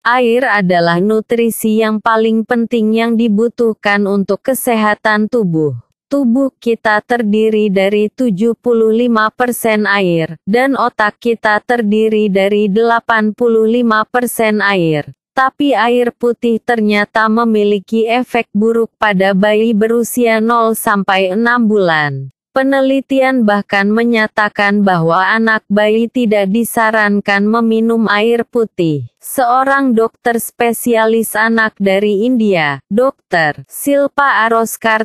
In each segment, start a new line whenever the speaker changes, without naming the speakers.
Air adalah nutrisi yang paling penting yang dibutuhkan untuk kesehatan tubuh. Tubuh kita terdiri dari 75% air, dan otak kita terdiri dari 85% air. Tapi air putih ternyata memiliki efek buruk pada bayi berusia 0 sampai 6 bulan. Penelitian bahkan menyatakan bahwa anak bayi tidak disarankan meminum air putih seorang dokter spesialis anak dari India, Dr. Silpa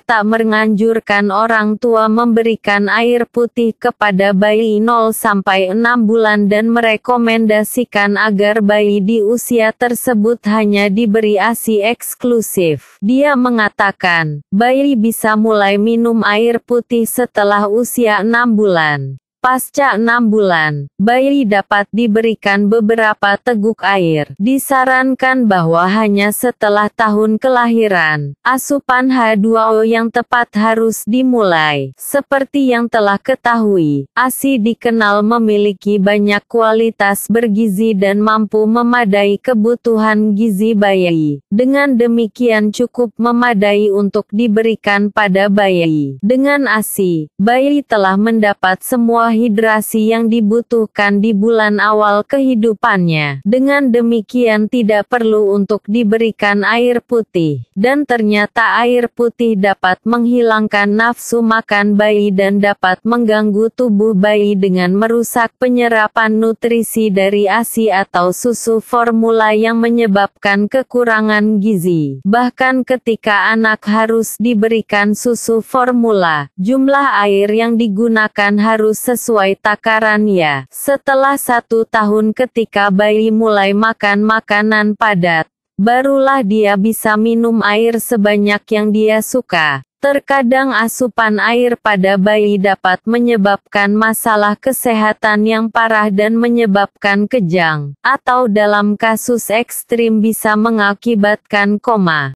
tak menganjurkan orang tua memberikan air putih kepada bayi 0 sampai 6 bulan dan merekomendasikan agar bayi di usia tersebut hanya diberi ASI eksklusif. Dia mengatakan, bayi bisa mulai minum air putih setelah usia 6 bulan. Pasca enam bulan, bayi dapat diberikan beberapa teguk air. Disarankan bahwa hanya setelah tahun kelahiran, asupan H2O yang tepat harus dimulai. Seperti yang telah ketahui, ASI dikenal memiliki banyak kualitas bergizi dan mampu memadai kebutuhan gizi bayi. Dengan demikian cukup memadai untuk diberikan pada bayi. Dengan ASI, bayi telah mendapat semua hidrasi yang dibutuhkan di bulan awal kehidupannya. Dengan demikian tidak perlu untuk diberikan air putih. Dan ternyata air putih dapat menghilangkan nafsu makan bayi dan dapat mengganggu tubuh bayi dengan merusak penyerapan nutrisi dari ASI atau susu formula yang menyebabkan kekurangan gizi. Bahkan ketika anak harus diberikan susu formula, jumlah air yang digunakan harus sesuai sesuai takarannya. Setelah satu tahun ketika bayi mulai makan makanan padat, barulah dia bisa minum air sebanyak yang dia suka. Terkadang asupan air pada bayi dapat menyebabkan masalah kesehatan yang parah dan menyebabkan kejang, atau dalam kasus ekstrim bisa mengakibatkan koma.